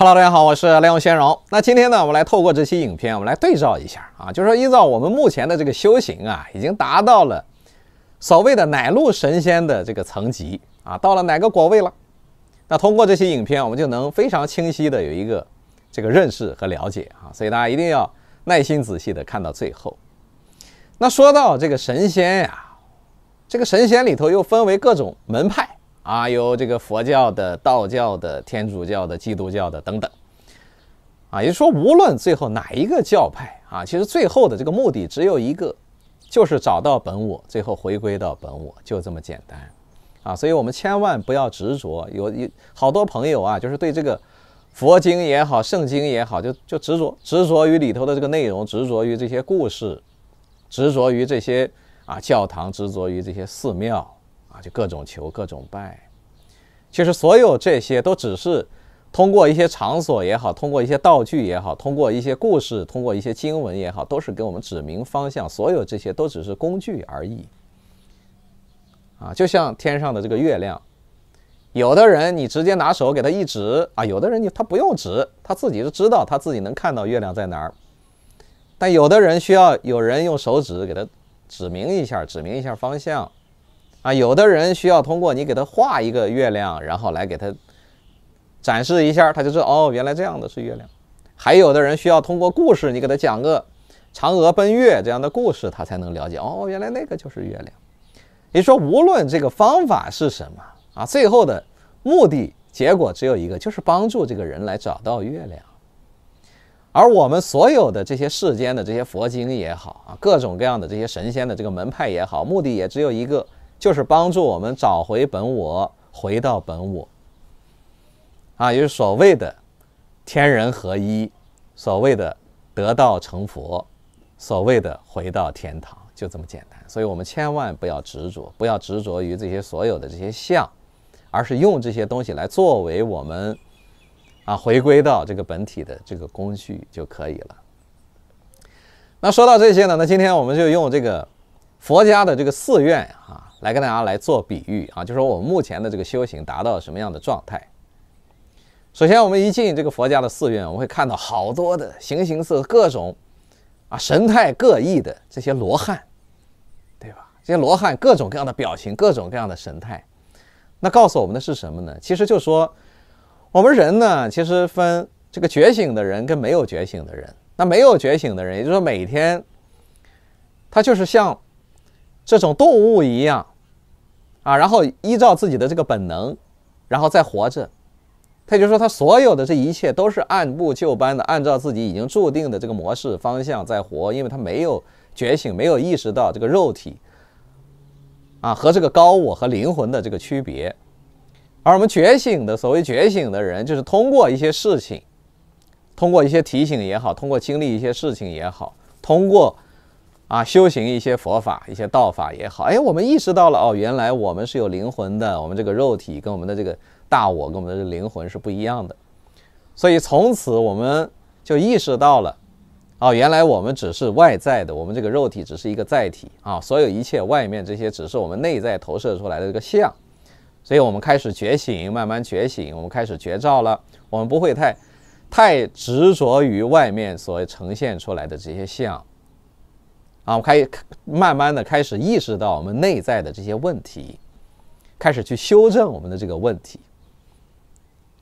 Hello，大家好，我是亮佑仙荣。那今天呢，我们来透过这期影片，我们来对照一下啊，就是说，依照我们目前的这个修行啊，已经达到了所谓的哪路神仙的这个层级啊，到了哪个果位了？那通过这期影片，我们就能非常清晰的有一个这个认识和了解啊，所以大家一定要耐心仔细的看到最后。那说到这个神仙呀，这个神仙里头又分为各种门派。啊，有这个佛教的、道教的、天主教的、基督教的等等，啊，也就是说，无论最后哪一个教派啊，其实最后的这个目的只有一个，就是找到本我，最后回归到本我，就这么简单，啊，所以我们千万不要执着。有有好多朋友啊，就是对这个佛经也好、圣经也好，就就执着，执着于里头的这个内容，执着于这些故事，执着于这些啊教堂，执着于这些寺庙啊，就各种求，各种拜。就是所有这些都只是通过一些场所也好，通过一些道具也好，通过一些故事，通过一些经文也好，都是给我们指明方向。所有这些都只是工具而已。啊，就像天上的这个月亮，有的人你直接拿手给他一指啊，有的人你他不用指，他自己就知道他自己能看到月亮在哪儿。但有的人需要有人用手指给他指明一下，指明一下方向。啊，有的人需要通过你给他画一个月亮，然后来给他展示一下，他就说哦，原来这样的是月亮。还有的人需要通过故事，你给他讲个嫦娥奔月这样的故事，他才能了解哦，原来那个就是月亮。你说，无论这个方法是什么啊，最后的目的结果只有一个，就是帮助这个人来找到月亮。而我们所有的这些世间的这些佛经也好啊，各种各样的这些神仙的这个门派也好，目的也只有一个。就是帮助我们找回本我，回到本我，啊，也是所谓的天人合一，所谓的得道成佛，所谓的回到天堂，就这么简单。所以我们千万不要执着，不要执着于这些所有的这些相，而是用这些东西来作为我们啊回归到这个本体的这个工具就可以了。那说到这些呢，那今天我们就用这个佛家的这个寺院啊。来跟大家来做比喻啊，就是我们目前的这个修行达到什么样的状态？首先，我们一进这个佛家的寺院，我们会看到好多的形形色各种啊神态各异的这些罗汉，对吧？这些罗汉各种各样的表情，各种各样的神态。那告诉我们的是什么呢？其实就说我们人呢，其实分这个觉醒的人跟没有觉醒的人。那没有觉醒的人，也就是说每天他就是像。这种动物一样，啊，然后依照自己的这个本能，然后再活着。他就说他所有的这一切都是按部就班的，按照自己已经注定的这个模式方向在活，因为他没有觉醒，没有意识到这个肉体，啊，和这个高我和灵魂的这个区别。而我们觉醒的所谓觉醒的人，就是通过一些事情，通过一些提醒也好，通过经历一些事情也好，通过。啊，修行一些佛法、一些道法也好，哎，我们意识到了哦，原来我们是有灵魂的，我们这个肉体跟我们的这个大我跟我们的灵魂是不一样的，所以从此我们就意识到了，哦，原来我们只是外在的，我们这个肉体只是一个载体啊，所有一切外面这些只是我们内在投射出来的这个像，所以我们开始觉醒，慢慢觉醒，我们开始觉照了，我们不会太，太执着于外面所呈现出来的这些像。啊，我开慢慢的开始意识到我们内在的这些问题，开始去修正我们的这个问题。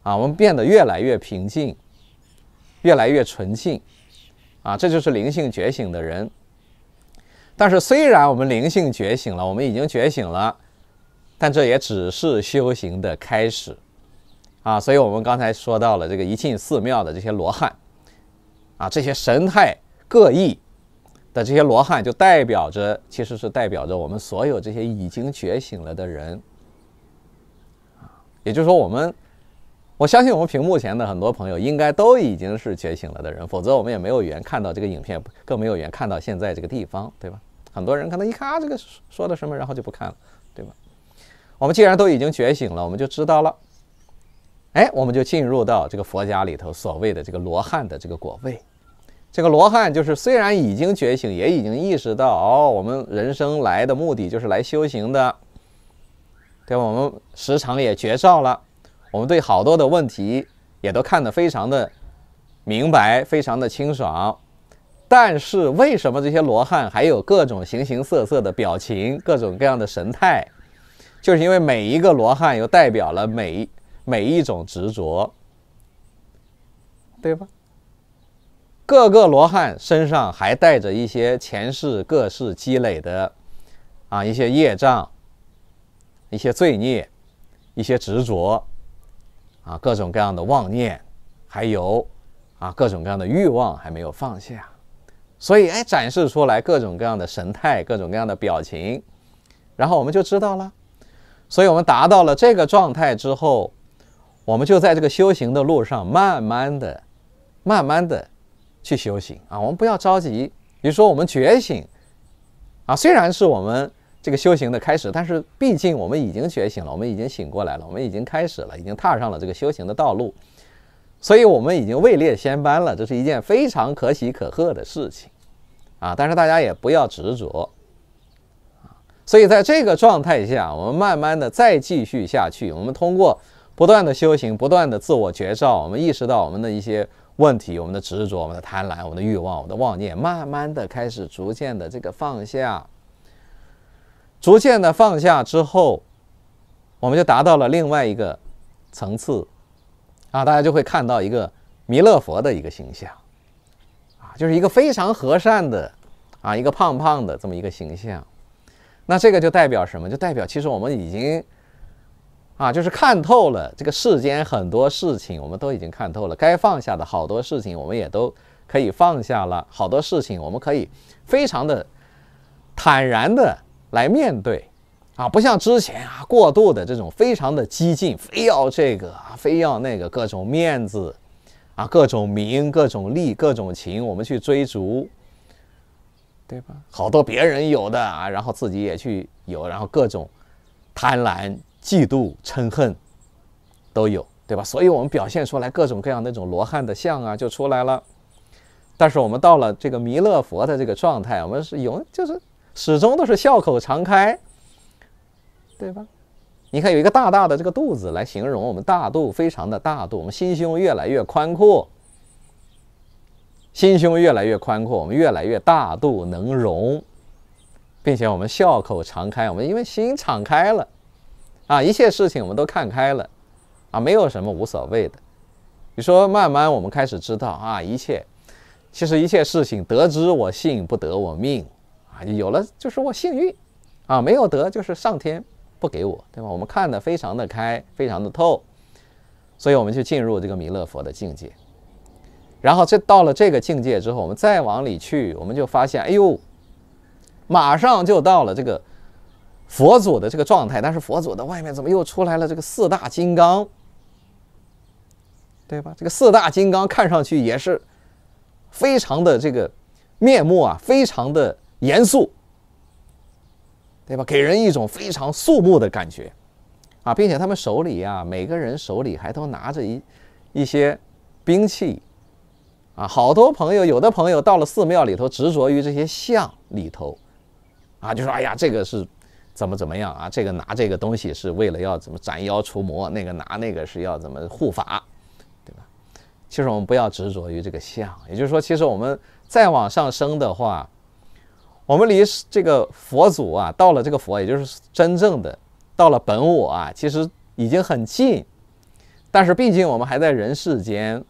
啊，我们变得越来越平静，越来越纯净，啊，这就是灵性觉醒的人。但是，虽然我们灵性觉醒了，我们已经觉醒了，但这也只是修行的开始。啊，所以我们刚才说到了这个一进寺庙的这些罗汉，啊，这些神态各异。的这些罗汉就代表着，其实是代表着我们所有这些已经觉醒了的人，啊，也就是说，我们我相信我们屏幕前的很多朋友应该都已经是觉醒了的人，否则我们也没有缘看到这个影片，更没有缘看到现在这个地方，对吧？很多人可能一看啊，这个说的什么，然后就不看了，对吧？我们既然都已经觉醒了，我们就知道了，哎，我们就进入到这个佛家里头所谓的这个罗汉的这个果位。这个罗汉就是虽然已经觉醒，也已经意识到哦，我们人生来的目的就是来修行的，对吧？我们时常也觉照了，我们对好多的问题也都看得非常的明白，非常的清爽。但是为什么这些罗汉还有各种形形色色的表情，各种各样的神态？就是因为每一个罗汉又代表了每每一种执着，对吧？各个罗汉身上还带着一些前世各世积累的，啊，一些业障，一些罪孽，一些执着，啊，各种各样的妄念，还有，啊，各种各样的欲望还没有放下，所以，哎，展示出来各种各样的神态，各种各样的表情，然后我们就知道了。所以我们达到了这个状态之后，我们就在这个修行的路上，慢慢的，慢慢的。去修行啊！我们不要着急。比如说，我们觉醒，啊，虽然是我们这个修行的开始，但是毕竟我们已经觉醒了，我们已经醒过来了，我们已经开始了，已经踏上了这个修行的道路。所以，我们已经位列仙班了，这是一件非常可喜可贺的事情，啊！但是大家也不要执着，啊！所以，在这个状态下，我们慢慢的再继续下去。我们通过不断的修行，不断的自我觉照，我们意识到我们的一些。问题，我们的执着，我们的贪婪，我们的欲望，我们的妄念，慢慢的开始，逐渐的这个放下，逐渐的放下之后，我们就达到了另外一个层次，啊，大家就会看到一个弥勒佛的一个形象，啊，就是一个非常和善的，啊，一个胖胖的这么一个形象，那这个就代表什么？就代表其实我们已经。啊，就是看透了这个世间很多事情，我们都已经看透了。该放下的好多事情，我们也都可以放下了。好多事情，我们可以非常的坦然的来面对。啊，不像之前啊，过度的这种非常的激进，非要这个，啊，非要那个，各种面子，啊，各种名，各种利，各种情，我们去追逐，对吧？好多别人有的啊，然后自己也去有，然后各种贪婪。嫉妒、嗔恨，都有，对吧？所以，我们表现出来各种各样那种罗汉的像啊，就出来了。但是，我们到了这个弥勒佛的这个状态，我们是有，就是始终都是笑口常开，对吧？你看，有一个大大的这个肚子来形容我们大度，非常的大度。我们心胸越来越宽阔，心胸越来越宽阔，我们越来越大度能容，并且我们笑口常开。我们因为心敞开了。啊，一切事情我们都看开了，啊，没有什么无所谓的。你说，慢慢我们开始知道啊，一切其实一切事情，得之我幸，不得我命。啊，有了就是我幸运，啊，没有得就是上天不给我，对吧？我们看的非常的开，非常的透，所以我们就进入这个弥勒佛的境界。然后这到了这个境界之后，我们再往里去，我们就发现，哎呦，马上就到了这个。佛祖的这个状态，但是佛祖的外面怎么又出来了这个四大金刚，对吧？这个四大金刚看上去也是非常的这个面目啊，非常的严肃，对吧？给人一种非常肃穆的感觉啊，并且他们手里啊，每个人手里还都拿着一一些兵器啊。好多朋友，有的朋友到了寺庙里头，执着于这些像里头，啊，就说：“哎呀，这个是。”怎么怎么样啊？这个拿这个东西是为了要怎么斩妖除魔？那个拿那个是要怎么护法，对吧？其实我们不要执着于这个相，也就是说，其实我们再往上升的话，我们离这个佛祖啊，到了这个佛，也就是真正的到了本我啊，其实已经很近。但是毕竟我们还在人世间，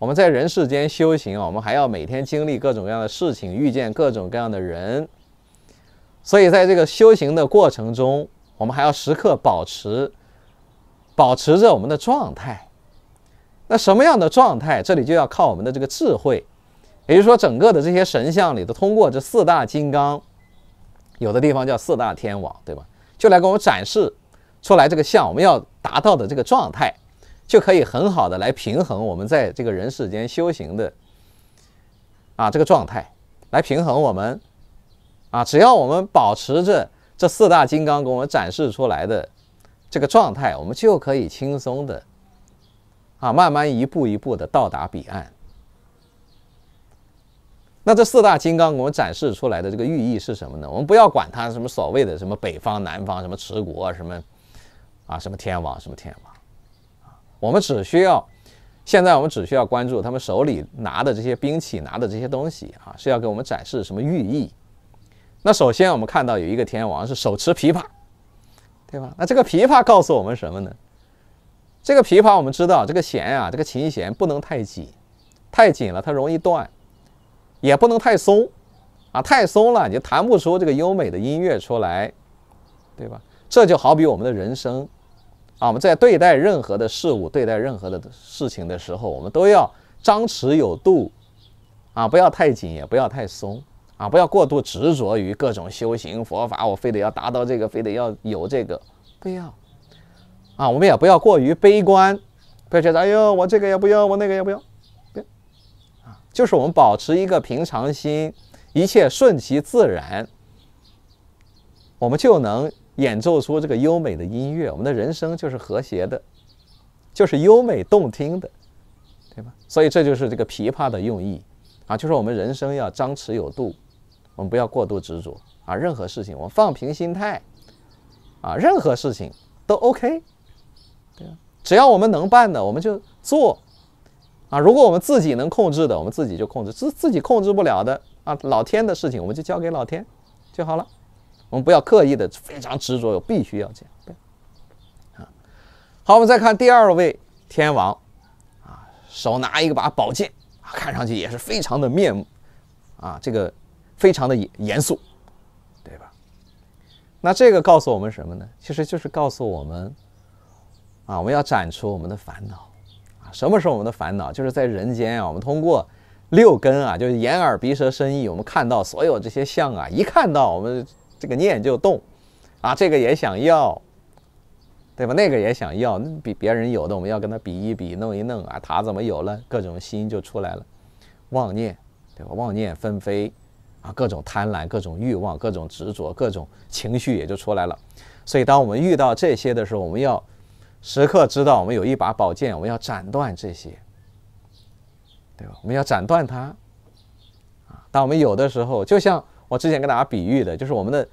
我们在人世间修行啊，我们还要每天经历各种各样的事情，遇见各种各样的人。所以，在这个修行的过程中，我们还要时刻保持，保持着我们的状态。那什么样的状态？这里就要靠我们的这个智慧。也就是说，整个的这些神像里头，通过这四大金刚，有的地方叫四大天王，对吧？就来给我们展示出来这个像我们要达到的这个状态，就可以很好的来平衡我们在这个人世间修行的啊这个状态，来平衡我们。啊，只要我们保持着这四大金刚给我们展示出来的这个状态，我们就可以轻松的啊，慢慢一步一步的到达彼岸。那这四大金刚给我们展示出来的这个寓意是什么呢？我们不要管它什么所谓的什么北方、南方，什么持国，什么啊，什么天王，什么天王我们只需要现在我们只需要关注他们手里拿的这些兵器，拿的这些东西啊，是要给我们展示什么寓意？那首先，我们看到有一个天王是手持琵琶，对吧？那这个琵琶告诉我们什么呢？这个琵琶我们知道，这个弦啊，这个琴弦不能太紧，太紧了它容易断，也不能太松啊，太松了你就弹不出这个优美的音乐出来，对吧？这就好比我们的人生啊，我们在对待任何的事物、对待任何的事情的时候，我们都要张弛有度啊，不要太紧，也不要太松。啊，不要过度执着于各种修行佛法，我非得要达到这个，非得要有这个，不要。啊，我们也不要过于悲观，不要觉得哎呦，我这个也不要，我那个也不要，别。啊，就是我们保持一个平常心，一切顺其自然，我们就能演奏出这个优美的音乐，我们的人生就是和谐的，就是优美动听的，对吧？所以这就是这个琵琶的用意啊，就是我们人生要张弛有度。我们不要过度执着啊！任何事情，我们放平心态，啊，任何事情都 OK，对只要我们能办的，我们就做，啊，如果我们自己能控制的，我们自己就控制；自自己控制不了的，啊，老天的事情，我们就交给老天就好了。我们不要刻意的非常执着，有必须要这样，啊。好，我们再看第二位天王，啊，手拿一个把宝剑，啊，看上去也是非常的面目，啊，这个。非常的严严肃，对吧？那这个告诉我们什么呢？其实就是告诉我们，啊，我们要斩除我们的烦恼啊。什么是我们的烦恼？就是在人间啊，我们通过六根啊，就是眼、耳、鼻、舌、身、意，我们看到所有这些相啊，一看到我们这个念就动，啊，这个也想要，对吧？那个也想要，比别人有的我们要跟他比一比，弄一弄啊，他怎么有了？各种心就出来了，妄念，对吧？妄念纷飞。啊，各种贪婪，各种欲望，各种执着，各种情绪也就出来了。所以，当我们遇到这些的时候，我们要时刻知道，我们有一把宝剑，我们要斩断这些，对吧？我们要斩断它。啊，当我们有的时候，就像我之前跟大家比喻的，就是我们的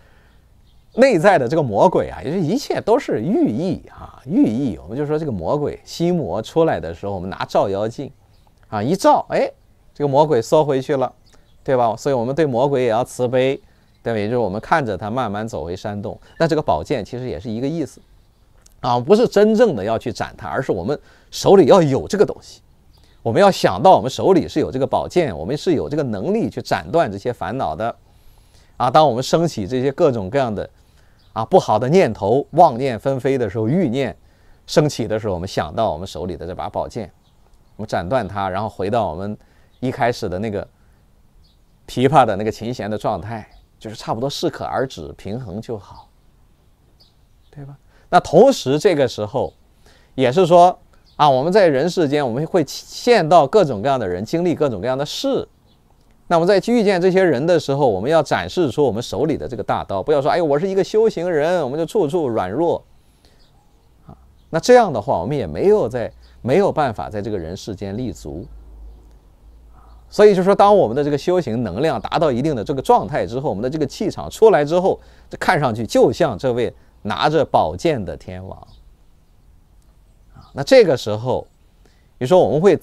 内在的这个魔鬼啊，也就一切都是寓意啊，寓意。我们就说这个魔鬼、心魔出来的时候，我们拿照妖镜，啊，一照，哎，这个魔鬼缩回去了。对吧？所以我们对魔鬼也要慈悲，对吧？也就是我们看着他慢慢走回山洞。那这个宝剑其实也是一个意思，啊，不是真正的要去斩他，而是我们手里要有这个东西。我们要想到我们手里是有这个宝剑，我们是有这个能力去斩断这些烦恼的。啊，当我们升起这些各种各样的啊不好的念头、妄念纷飞的时候，欲念升起的时候，我们想到我们手里的这把宝剑，我们斩断它，然后回到我们一开始的那个。琵琶的那个琴弦的状态，就是差不多适可而止，平衡就好，对吧？那同时这个时候，也是说啊，我们在人世间，我们会见到各种各样的人，经历各种各样的事。那我们在遇见这些人的时候，我们要展示出我们手里的这个大刀，不要说哎，我是一个修行人，我们就处处软弱啊。那这样的话，我们也没有在没有办法在这个人世间立足。所以就说，当我们的这个修行能量达到一定的这个状态之后，我们的这个气场出来之后，这看上去就像这位拿着宝剑的天王，啊，那这个时候，你说我们会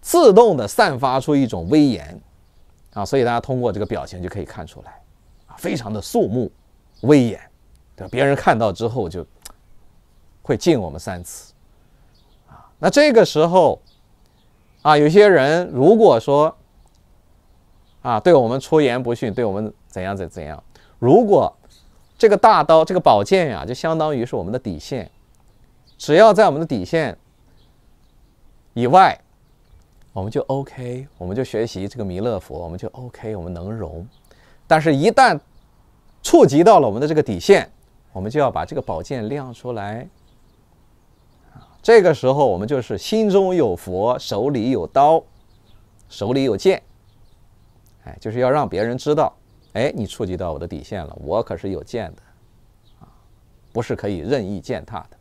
自动的散发出一种威严，啊，所以大家通过这个表情就可以看出来，啊，非常的肃穆、威严，对吧？别人看到之后就会敬我们三次，啊，那这个时候。啊，有些人如果说，啊，对我们出言不逊，对我们怎样怎怎样，如果这个大刀、这个宝剑呀，就相当于是我们的底线，只要在我们的底线以外，我们就 OK，我们就学习这个弥勒佛，我们就 OK，我们能容。但是，一旦触及到了我们的这个底线，我们就要把这个宝剑亮出来。这个时候，我们就是心中有佛，手里有刀，手里有剑，哎，就是要让别人知道，哎，你触及到我的底线了，我可是有剑的，啊，不是可以任意践踏的。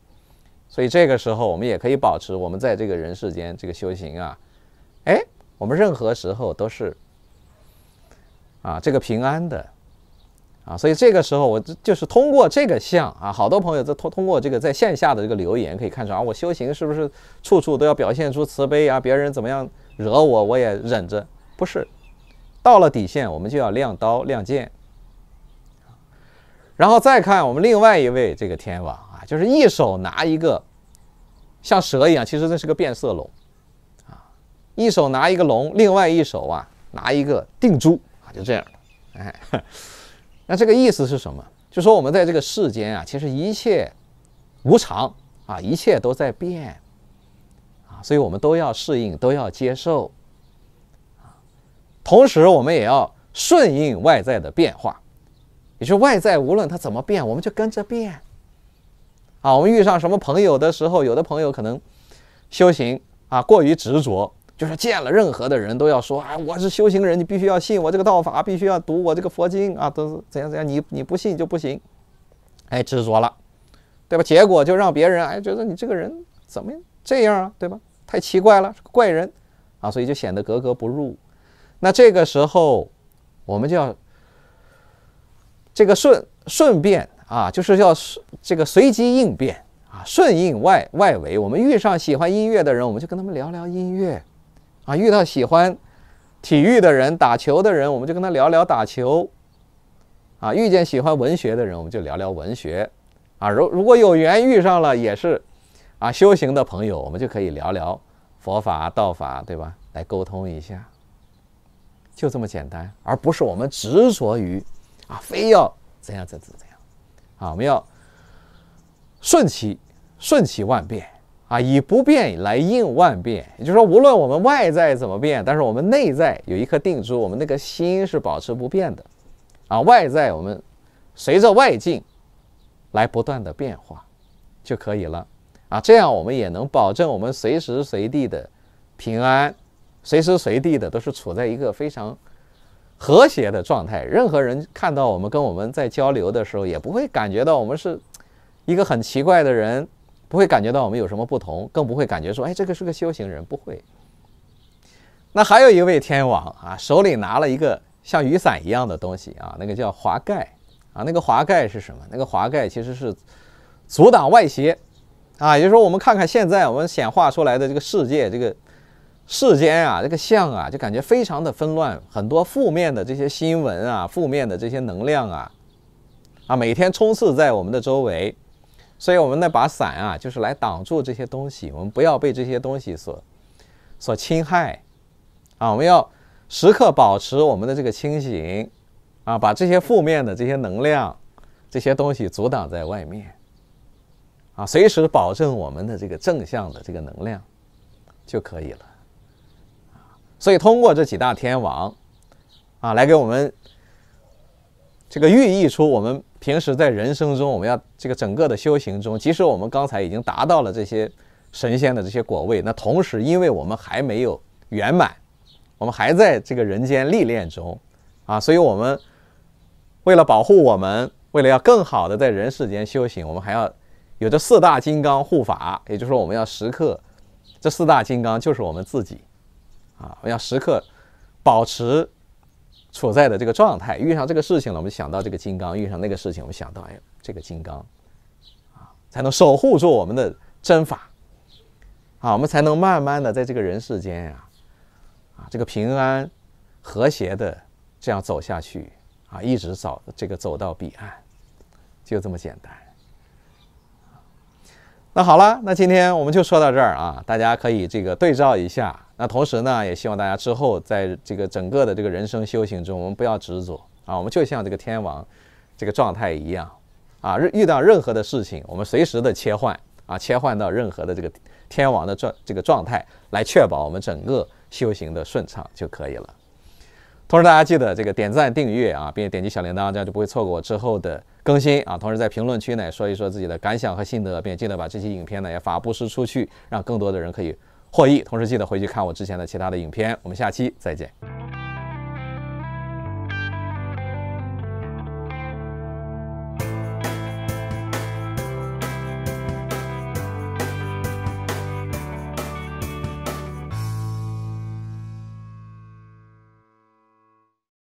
所以这个时候，我们也可以保持我们在这个人世间这个修行啊，哎，我们任何时候都是啊，这个平安的。啊，所以这个时候我就是通过这个像啊，好多朋友都通通过这个在线下的这个留言可以看出啊，我修行是不是处处都要表现出慈悲啊？别人怎么样惹我，我也忍着。不是，到了底线，我们就要亮刀亮剑。然后再看我们另外一位这个天王啊，就是一手拿一个像蛇一样，其实这是个变色龙啊，一手拿一个龙，另外一手啊拿一个定珠啊，就这样的，哎。那这个意思是什么？就说我们在这个世间啊，其实一切无常啊，一切都在变啊，所以我们都要适应，都要接受啊。同时，我们也要顺应外在的变化，也就是外在无论它怎么变，我们就跟着变啊。我们遇上什么朋友的时候，有的朋友可能修行啊过于执着。就是见了任何的人都要说啊，我是修行人，你必须要信我这个道法，必须要读我这个佛经啊，都是怎样怎样，你你不信就不行，哎，执着了，对吧？结果就让别人哎觉得你这个人怎么这样啊，对吧？太奇怪了，是个怪人啊，所以就显得格格不入。那这个时候我们就要这个顺顺便啊，就是要这个随机应变啊，顺应外外围。我们遇上喜欢音乐的人，我们就跟他们聊聊音乐。啊，遇到喜欢体育的人、打球的人，我们就跟他聊聊打球；啊，遇见喜欢文学的人，我们就聊聊文学；啊，如如果有缘遇上了，也是，啊，修行的朋友，我们就可以聊聊佛法、道法，对吧？来沟通一下，就这么简单，而不是我们执着于，啊，非要怎样怎样怎样，啊，我们要顺其顺其万变。啊，以不变来应万变，也就是说，无论我们外在怎么变，但是我们内在有一颗定珠，我们那个心是保持不变的，啊，外在我们随着外境来不断的变化就可以了，啊，这样我们也能保证我们随时随地的平安，随时随地的都是处在一个非常和谐的状态。任何人看到我们跟我们在交流的时候，也不会感觉到我们是一个很奇怪的人。不会感觉到我们有什么不同，更不会感觉说，哎，这个是个修行人，不会。那还有一位天王啊，手里拿了一个像雨伞一样的东西啊，那个叫华盖啊，那个华盖是什么？那个华盖其实是阻挡外邪啊。也就是说，我们看看现在我们显化出来的这个世界，这个世间啊，这个相啊，就感觉非常的纷乱，很多负面的这些新闻啊，负面的这些能量啊，啊，每天冲刺在我们的周围。所以，我们那把伞啊，就是来挡住这些东西，我们不要被这些东西所所侵害啊！我们要时刻保持我们的这个清醒啊，把这些负面的这些能量、这些东西阻挡在外面啊，随时保证我们的这个正向的这个能量就可以了所以，通过这几大天王啊，来给我们这个寓意出我们。平时在人生中，我们要这个整个的修行中，即使我们刚才已经达到了这些神仙的这些果位，那同时，因为我们还没有圆满，我们还在这个人间历练中，啊，所以我们为了保护我们，为了要更好的在人世间修行，我们还要有着四大金刚护法，也就是说，我们要时刻这四大金刚就是我们自己，啊，我们要时刻保持。处在的这个状态，遇上这个事情了，我们想到这个金刚；遇上那个事情，我们想到哎，这个金刚啊，才能守护住我们的真法，啊，我们才能慢慢的在这个人世间呀，啊，这个平安和谐的这样走下去，啊，一直走这个走到彼岸，就这么简单。那好了，那今天我们就说到这儿啊，大家可以这个对照一下。那同时呢，也希望大家之后在这个整个的这个人生修行中，我们不要执着啊，我们就像这个天王这个状态一样啊，遇到任何的事情，我们随时的切换啊，切换到任何的这个天王的状这个状态，来确保我们整个修行的顺畅就可以了。同时大家记得这个点赞订阅啊，并点击小铃铛，这样就不会错过我之后的。更新啊！同时在评论区呢说一说自己的感想和心得，并记得把这期影片呢也发布出去，让更多的人可以获益。同时记得回去看我之前的其他的影片，我们下期再见。